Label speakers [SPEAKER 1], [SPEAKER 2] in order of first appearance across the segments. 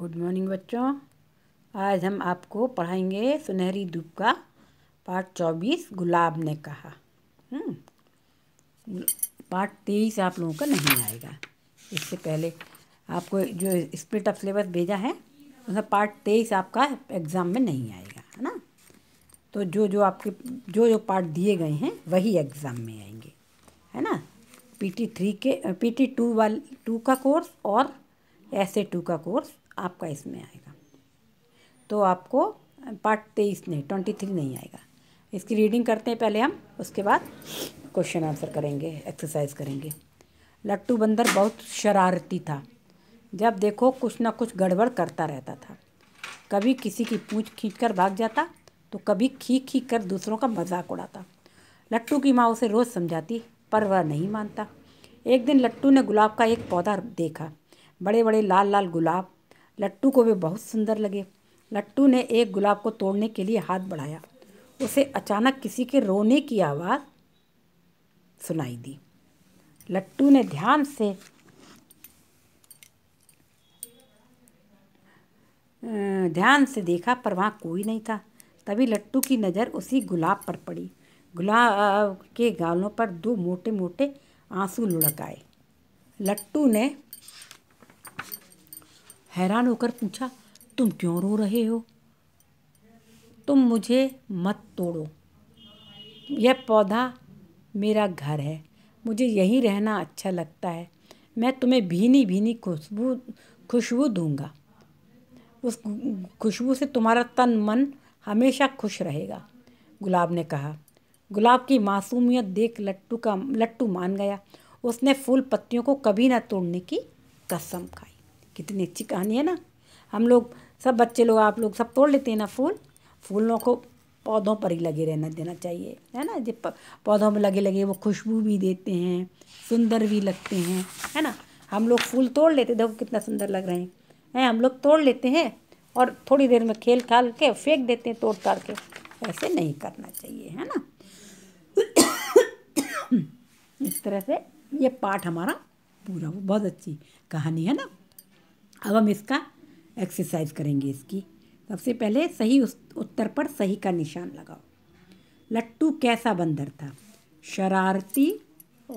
[SPEAKER 1] Good morning बच्चों आज हम आपको पढ़ाएंगे सुनहरी धूप का पार्ट चौबीस गुलाब ने कहा हम्म। पार्ट तेईस आप लोगों का नहीं आएगा इससे पहले आपको जो स्प्लिट ऑफ सिलेबस भेजा है उसमें मतलब पार्ट तेईस आपका एग्ज़ाम में नहीं आएगा है ना तो जो जो आपके जो जो पार्ट दिए गए हैं वही एग्ज़ाम में आएंगे है ना पी टी थ्री के पी टी टू वाल टू का कोर्स और एस ए टू का कोर्स आपका इसमें आएगा तो आपको पार्ट तेईस नहीं ट्वेंटी थ्री नहीं आएगा इसकी रीडिंग करते हैं पहले हम उसके बाद क्वेश्चन आंसर करेंगे एक्सरसाइज करेंगे लट्टू बंदर बहुत शरारती था जब देखो कुछ ना कुछ गड़बड़ करता रहता था कभी किसी की पूँछ खींच कर भाग जाता तो कभी खींच खींच कर दूसरों का मजाक उड़ाता लट्टू की माँ उसे रोज़ समझाती पर वह नहीं मानता एक दिन लट्टू ने गुलाब का एक पौधा देखा बड़े बड़े लाल लाल गुलाब लट्टू को वे बहुत सुंदर लगे लट्टू ने एक गुलाब को तोड़ने के लिए हाथ बढ़ाया उसे अचानक किसी के रोने की आवाज़ सुनाई दी लट्टू ने ध्यान से अं, ध्यान से देखा पर वहाँ कोई नहीं था तभी लट्टू की नज़र उसी गुलाब पर पड़ी गुलाब के गालों पर दो मोटे मोटे आंसू लुढ़क आए लट्टू ने हैरान होकर पूछा तुम क्यों रो रहे हो तुम मुझे मत तोड़ो यह पौधा मेरा घर है मुझे यहीं रहना अच्छा लगता है मैं तुम्हें भीनी भीनी खुशबू खुशबू दूंगा उस खुशबू से तुम्हारा तन मन हमेशा खुश रहेगा गुलाब ने कहा गुलाब की मासूमियत देख लट्टू का लट्टू मान गया उसने फूल पत्तियों को कभी ना तोड़ने की कसम खाई कितनी अच्छी कहानी है ना हम लोग सब बच्चे लोग आप लोग सब तोड़ लेते हैं ना फूल फूलों को पौधों पर ही लगे रहना देना चाहिए है ना जब पौधों में लगे लगे वो खुशबू भी देते हैं सुंदर भी लगते हैं है ना हम लोग फूल तोड़ लेते देखो कितना सुंदर लग रहे हैं हैं हम लोग तोड़ लेते हैं और थोड़ी देर में खेल खाल के फेंक देते हैं तोड़ ताड़ के ऐसे नहीं करना चाहिए है ना इस तरह से ये पाठ हमारा पूरा बहुत अच्छी कहानी है ना अब हम इसका एक्सरसाइज करेंगे इसकी सबसे पहले सही उत्तर पर सही का निशान लगाओ लट्टू कैसा बंदर था शरारती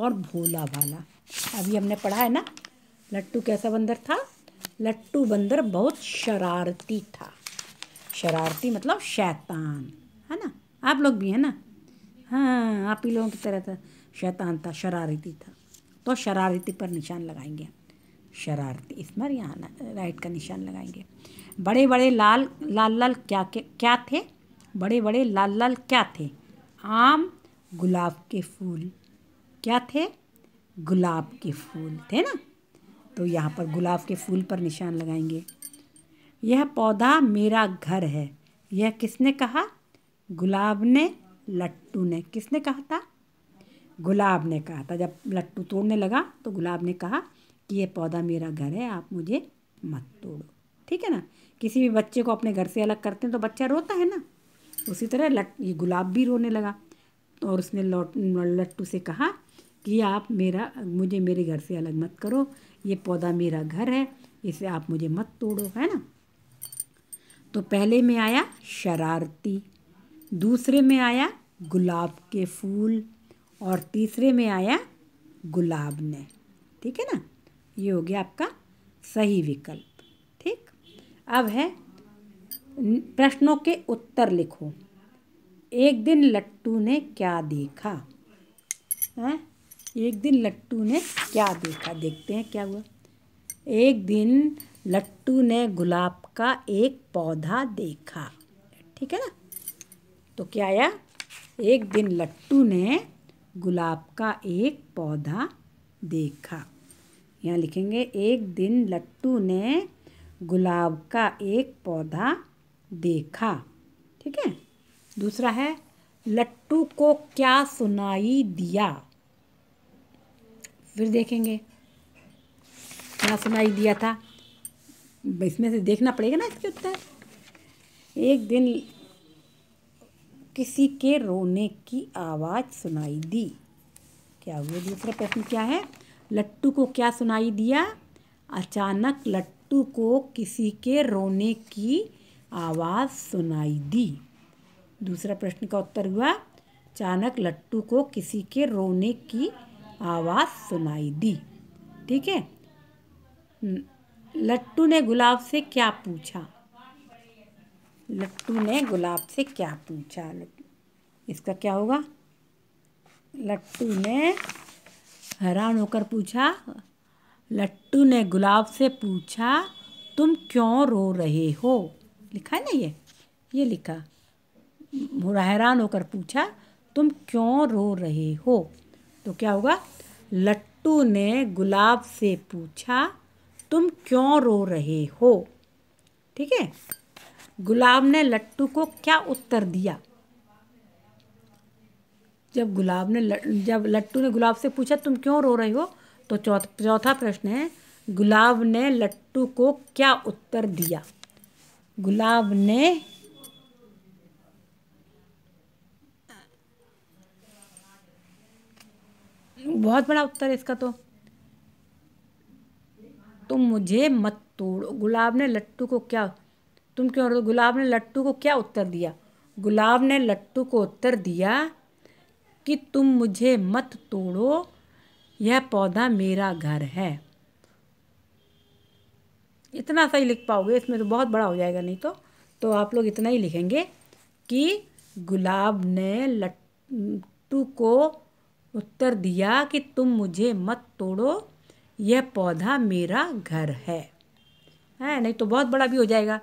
[SPEAKER 1] और भोला भाला अभी हमने पढ़ा है ना लट्टू कैसा बंदर था लट्टू बंदर बहुत शरारती था शरारती मतलब शैतान है ना आप लोग भी हैं ना हाँ आप ही लोगों की तरह था शैतान था शरारती था तो शरारती पर निशान लगाएंगे शरारती इस पर यहाँ राइट का निशान लगाएंगे बड़े बड़े लाल लाल लाल क्या क्या थे बड़े बड़े लाल लाल क्या थे आम गुलाब के फूल क्या थे गुलाब के फूल थे ना तो यहाँ पर गुलाब के फूल पर निशान लगाएंगे यह पौधा मेरा घर है यह किसने कहा गुलाब ने लट्टू ने किसने कहा था गुलाब ने कहा था जब लट्टू तोड़ने लगा तो गुलाब ने कहा कि ये पौधा मेरा घर है आप मुझे मत तोड़ो ठीक है ना किसी भी बच्चे को अपने घर से अलग करते हैं तो बच्चा रोता है ना उसी तरह लट ये गुलाब भी रोने लगा और उसने लौट लट्टू से कहा कि आप मेरा मुझे मेरे घर से अलग मत करो ये पौधा मेरा घर है इसे आप मुझे मत तोड़ो है ना तो पहले में आया शरारती दूसरे में आया गुलाब के फूल और तीसरे में आया गुलाब ने ठीक है ना ये हो गया आपका सही विकल्प ठीक अब है प्रश्नों के उत्तर लिखो एक दिन लट्टू ने क्या देखा है एक दिन लट्टू ने क्या देखा देखते हैं क्या हुआ एक दिन लट्टू ने गुलाब का एक पौधा देखा ठीक है ना तो क्या आया एक दिन लट्टू ने गुलाब का एक पौधा देखा यहाँ लिखेंगे एक दिन लट्टू ने गुलाब का एक पौधा देखा ठीक है दूसरा है लट्टू को क्या सुनाई दिया फिर देखेंगे क्या सुनाई दिया था इसमें से देखना पड़ेगा ना इसके उत्तर एक दिन किसी के रोने की आवाज़ सुनाई दी क्या हुआ दूसरा प्रश्न क्या है लट्टू को क्या सुनाई दिया अचानक लट्टू को किसी के रोने की आवाज़ सुनाई दी दूसरा प्रश्न का उत्तर हुआ अचानक लट्टू को किसी के रोने की आवाज़ सुनाई दी ठीक है लट्टू ने गुलाब से क्या पूछा लट्टू ने गुलाब से क्या पूछा इसका क्या होगा लट्टू ने हैरान होकर पूछा लट्टू ने गुलाब से पूछा तुम क्यों रो रहे हो लिखा है ना ये ये लिखा हैरान होकर पूछा तुम क्यों रो रहे हो तो क्या होगा लट्टू ने गुलाब से पूछा तुम क्यों रो रहे हो ठीक है गुलाब ने लट्टू को क्या उत्तर दिया जब गुलाब ने जब लट्टू ने गुलाब से पूछा तुम क्यों रो रही हो तो चौथा चौथा प्रश्न है गुलाब ने लट्टू को क्या उत्तर दिया गुलाब ने बहुत बड़ा उत्तर है इसका तो तुम मुझे मत तोड़ो गुलाब ने लट्टू को क्या तुम क्यों गुलाब ने लट्टू को क्या उत्तर दिया गुलाब ने लट्टू को उत्तर दिया कि तुम मुझे मत तोड़ो यह पौधा मेरा घर है इतना सा ही लिख पाओगे इसमें तो बहुत बड़ा हो जाएगा नहीं तो तो आप लोग इतना ही लिखेंगे कि गुलाब ने लट्टू को उत्तर दिया कि तुम मुझे मत तोड़ो यह पौधा मेरा घर है है नहीं तो बहुत बड़ा भी हो जाएगा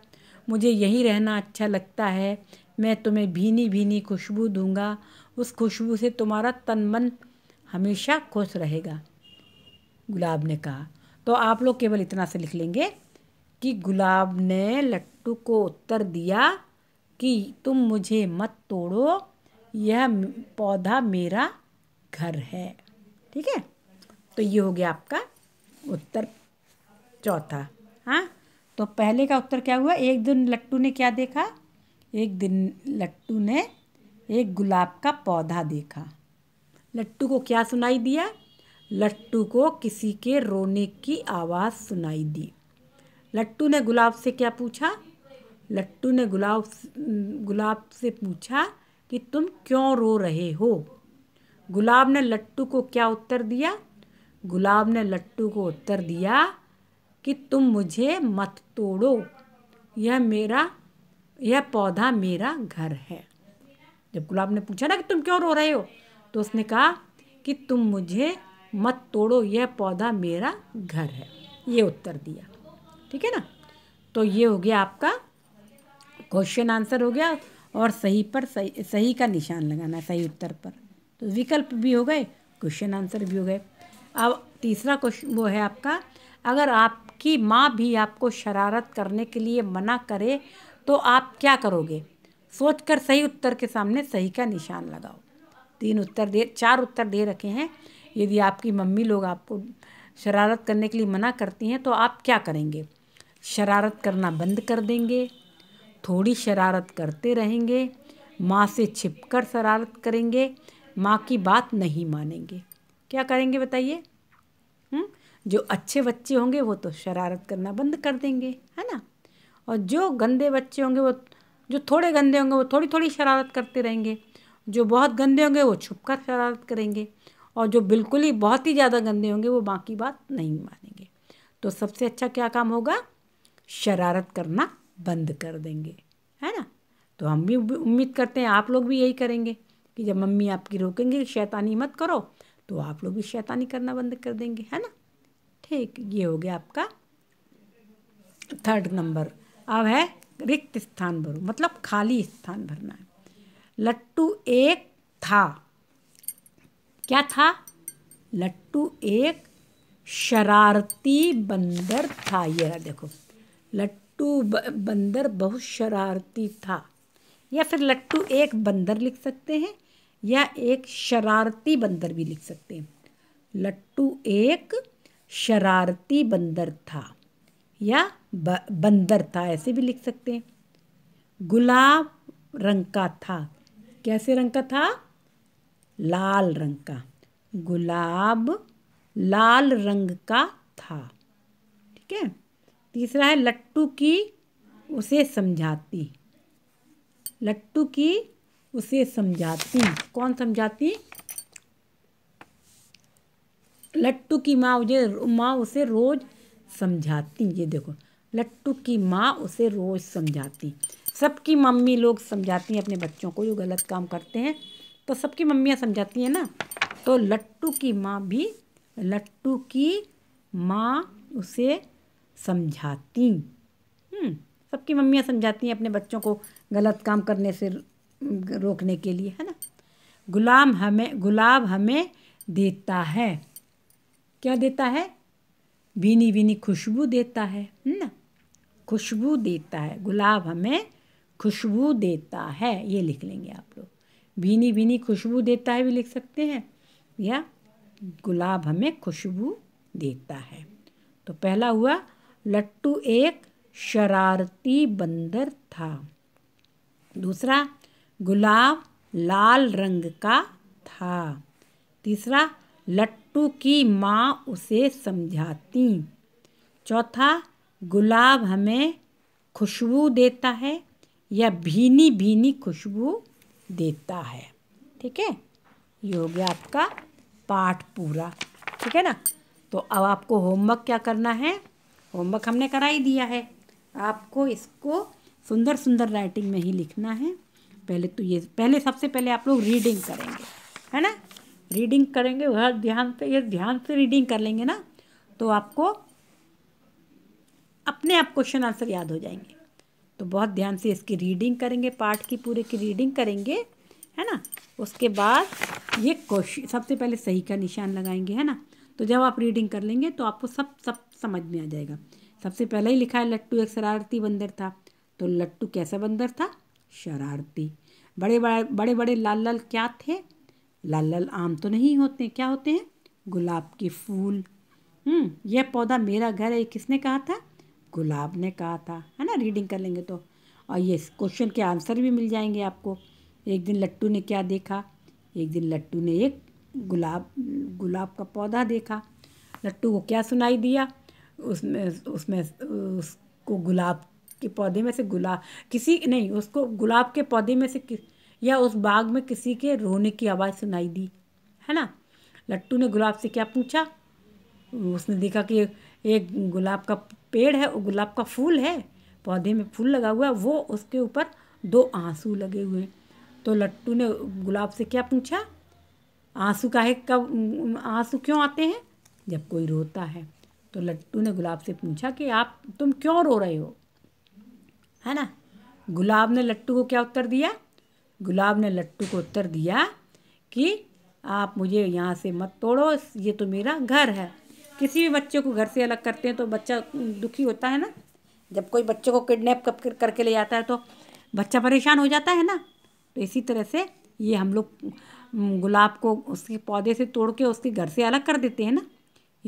[SPEAKER 1] मुझे यहीं रहना अच्छा लगता है मैं तुम्हें भीनी भीनी खुशबू दूंगा उस खुशबू से तुम्हारा तन मन हमेशा खुश रहेगा गुलाब ने कहा तो आप लोग केवल इतना से लिख लेंगे कि गुलाब ने लट्टू को उत्तर दिया कि तुम मुझे मत तोड़ो यह पौधा मेरा घर है ठीक है तो ये हो गया आपका उत्तर चौथा हाँ तो पहले का उत्तर क्या हुआ एक दिन लट्टू ने क्या देखा एक दिन लट्टू ने एक गुलाब का पौधा देखा लट्टू को क्या सुनाई दिया लट्टू को किसी के रोने की आवाज़ सुनाई दी लट्टू ने गुलाब से क्या पूछा लट्टू ने गुलाब गुलाब से पूछा कि तुम क्यों रो रहे हो गुलाब ने लट्टू को क्या उत्तर दिया गुलाब ने लट्टू को उत्तर दिया कि तुम मुझे मत तोड़ो यह मेरा यह पौधा मेरा घर है जब गुलाब ने पूछा ना कि तुम क्यों रो रहे हो तो उसने कहा कि तुम मुझे मत तोड़ो यह पौधा मेरा घर है ये उत्तर दिया ठीक है ना तो ये हो गया आपका क्वेश्चन आंसर हो गया और सही पर सही सही का निशान लगाना सही उत्तर पर तो विकल्प भी हो गए क्वेश्चन आंसर भी हो गए अब तीसरा क्वेश्चन वो है आपका अगर आपकी माँ भी आपको शरारत करने के लिए मना करे तो आप क्या करोगे सोचकर सही उत्तर के सामने सही का निशान लगाओ तीन उत्तर दे चार उत्तर दे रखे हैं यदि आपकी मम्मी लोग आपको शरारत करने के लिए मना करती हैं तो आप क्या करेंगे शरारत करना बंद कर देंगे थोड़ी शरारत करते रहेंगे माँ से छिप कर शरारत करेंगे माँ की बात नहीं मानेंगे क्या करेंगे बताइए हम्म? जो अच्छे बच्चे होंगे वो तो शरारत करना बंद कर देंगे है ना और जो गंदे बच्चे होंगे वो जो थोड़े गंदे होंगे वो थोड़ी थोड़ी शरारत करते रहेंगे जो बहुत गंदे होंगे वो छुप कर शरारत करेंगे और जो बिल्कुल ही बहुत ही ज़्यादा गंदे होंगे वो बाकी बात नहीं मानेंगे तो सबसे अच्छा क्या काम होगा शरारत करना बंद कर देंगे है ना तो हम भी उम्मीद करते हैं आप लोग भी यही करेंगे कि जब मम्मी आपकी रोकेंगे शैतानी मत करो तो आप लोग भी शैतानी करना बंद कर देंगे है ना ठीक ये हो गया आपका थर्ड नंबर अब है रिक्त स्थान भरो मतलब खाली स्थान भरना है लट्टू एक था क्या था लट्टू एक शरारती बंदर था ये रहा देखो लट्टू बंदर बहुत शरारती था या फिर लट्टू एक बंदर लिख सकते हैं या एक शरारती बंदर भी लिख सकते हैं लट्टू एक शरारती बंदर था या बंदर था ऐसे भी लिख सकते हैं गुलाब रंग का था कैसे रंग का था लाल रंग का गुलाब लाल रंग का था ठीक है तीसरा है लट्टू की उसे समझाती लट्टू की उसे समझाती कौन समझाती लट्टू की माँ उसे माँ उसे रोज़ समझाती ये देखो लट्टू की माँ उसे रोज़ समझाती सबकी मम्मी लोग समझाती हैं अपने बच्चों को जो गलत काम करते हैं तो सबकी मम्मियाँ समझाती हैं ना तो लट्टू की माँ भी लट्टू की माँ उसे समझाती हम्म, सबकी मम्मियाँ समझाती हैं अपने बच्चों को गलत काम करने से रोकने के लिए है ना गुलाम हमें गुलाब हमें देता है क्या देता है भीनी बीनी खुशबू देता है ना खुशबू देता है गुलाब हमें खुशबू देता है ये लिख लेंगे आप लोग भीनी भीनी खुशबू देता है भी लिख सकते हैं या गुलाब हमें खुशबू देता है तो पहला हुआ लट्टू एक शरारती बंदर था दूसरा गुलाब लाल रंग का था तीसरा लट्टू की माँ उसे समझाती चौथा गुलाब हमें खुशबू देता है या भीनी भीनी खुशबू देता है ठीक है ये हो गया आपका पाठ पूरा ठीक है ना तो अब आपको होमवर्क क्या करना है होमवर्क हमने करा ही दिया है आपको इसको सुंदर सुंदर राइटिंग में ही लिखना है पहले तो ये पहले सबसे पहले आप लोग रीडिंग करेंगे है ना रीडिंग करेंगे वह ध्यान से ये ध्यान से रीडिंग कर लेंगे ना तो आपको अपने आप क्वेश्चन आंसर याद हो जाएंगे तो बहुत ध्यान से इसकी रीडिंग करेंगे पाठ की पूरे की रीडिंग करेंगे है ना उसके बाद ये क्वेश्चन सबसे पहले सही का निशान लगाएंगे है ना तो जब आप रीडिंग कर लेंगे तो आपको सब सब समझ में आ जाएगा सबसे पहले ही लिखा है लट्टू एक शरारती बंदर था तो लट्टू कैसा बंदर था शरारती बड़े बड़े बड़े बड़े लाल लाल क्या थे लाल लाल आम तो नहीं होते क्या होते हैं गुलाब के फूल हम्म, यह पौधा मेरा घर है किसने कहा था गुलाब ने कहा था है ना रीडिंग कर लेंगे तो और ये क्वेश्चन के आंसर भी मिल जाएंगे आपको एक दिन लट्टू ने क्या देखा एक दिन लट्टू ने एक गुलाब गुलाब का पौधा देखा लट्टू को क्या सुनाई दिया उसमें उसमें उसको गुलाब के पौधे में से गुलाब किसी नहीं उसको गुलाब के पौधे में से किस या उस बाग में किसी के रोने की आवाज़ सुनाई दी है ना लट्टू ने गुलाब से क्या पूछा उसने देखा कि एक गुलाब का पेड़ है और गुलाब का फूल है पौधे में फूल लगा हुआ है वो उसके ऊपर दो आंसू लगे हुए हैं तो लट्टू ने गुलाब से क्या पूछा आंसू है कब आंसू क्यों आते हैं जब कोई रोता है तो लट्टू ने गुलाब से पूछा कि आप तुम क्यों रो रहे हो है ना गुलाब ने लट्टू को क्या उत्तर दिया गुलाब ने लट्टू को उत्तर दिया कि आप मुझे यहाँ से मत तोड़ो ये तो मेरा घर है किसी भी बच्चे को घर से अलग करते हैं तो बच्चा दुखी होता है ना जब कोई बच्चे को किडनैप करके ले जाता है तो बच्चा परेशान हो जाता है ना तो इसी तरह से ये हम लोग गुलाब को उसके पौधे से तोड़ के उसके घर से अलग कर देते हैं ना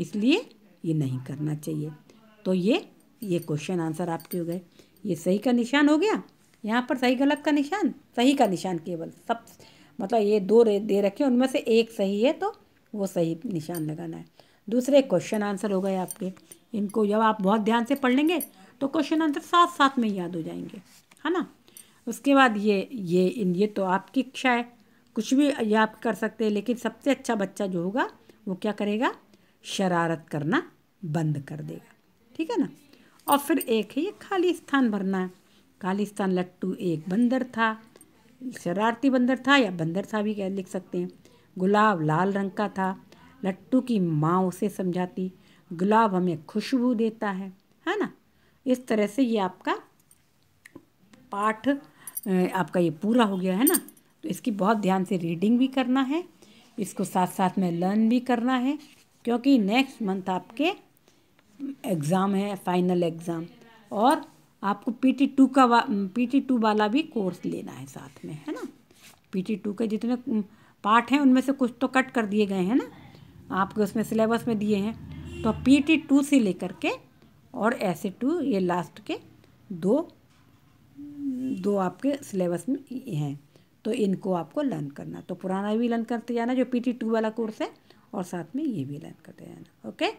[SPEAKER 1] इसलिए ये नहीं करना चाहिए तो ये ये क्वेश्चन आंसर आपके हो गए ये सही का निशान हो गया यहाँ पर सही गलत का निशान सही का निशान केवल सब मतलब ये दो दे रखे उनमें से एक सही है तो वो सही निशान लगाना है दूसरे क्वेश्चन आंसर हो गए आपके इनको जब आप बहुत ध्यान से पढ़ लेंगे तो क्वेश्चन आंसर साथ साथ में याद हो जाएंगे है ना उसके बाद ये ये इन ये तो आपकी इच्छा है कुछ भी ये आप कर सकते हैं लेकिन सबसे अच्छा बच्चा जो होगा वो क्या करेगा शरारत करना बंद कर देगा ठीक है ना और फिर एक है ये खाली स्थान भरना है खालिस्तान लट्टू एक बंदर था शरारती बंदर था या बंदर था भी कह लिख सकते हैं गुलाब लाल रंग का था लट्टू की माँ उसे समझाती गुलाब हमें खुशबू देता है है ना इस तरह से ये आपका पाठ आपका ये पूरा हो गया है ना तो इसकी बहुत ध्यान से रीडिंग भी करना है इसको साथ साथ में लर्न भी करना है क्योंकि नेक्स्ट मंथ आपके एग्ज़ाम है फाइनल एग्ज़ाम और आपको पीटी टू का पीटी टू वाला भी कोर्स लेना है साथ में है ना पीटी टू के जितने पार्ट हैं उनमें से कुछ तो कट कर दिए गए हैं ना आपके उसमें सिलेबस में दिए हैं तो पीटी टू से लेकर के और ऐसे टू ये लास्ट के दो दो आपके सिलेबस में हैं तो इनको आपको लर्न करना तो पुराना भी लर्न करते जाना जो पीटी टू वाला कोर्स है और साथ में ये भी लर्न करते जाना ओके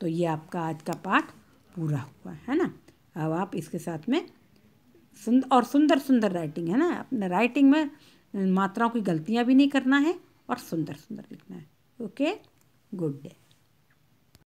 [SPEAKER 1] तो ये आपका आज का पार्ट पूरा हुआ है ना अब आप इसके साथ में सुंद और सुंदर सुंदर राइटिंग है ना अपने राइटिंग में मात्राओं की गलतियाँ भी नहीं करना है और सुंदर सुंदर लिखना है ओके गुड डे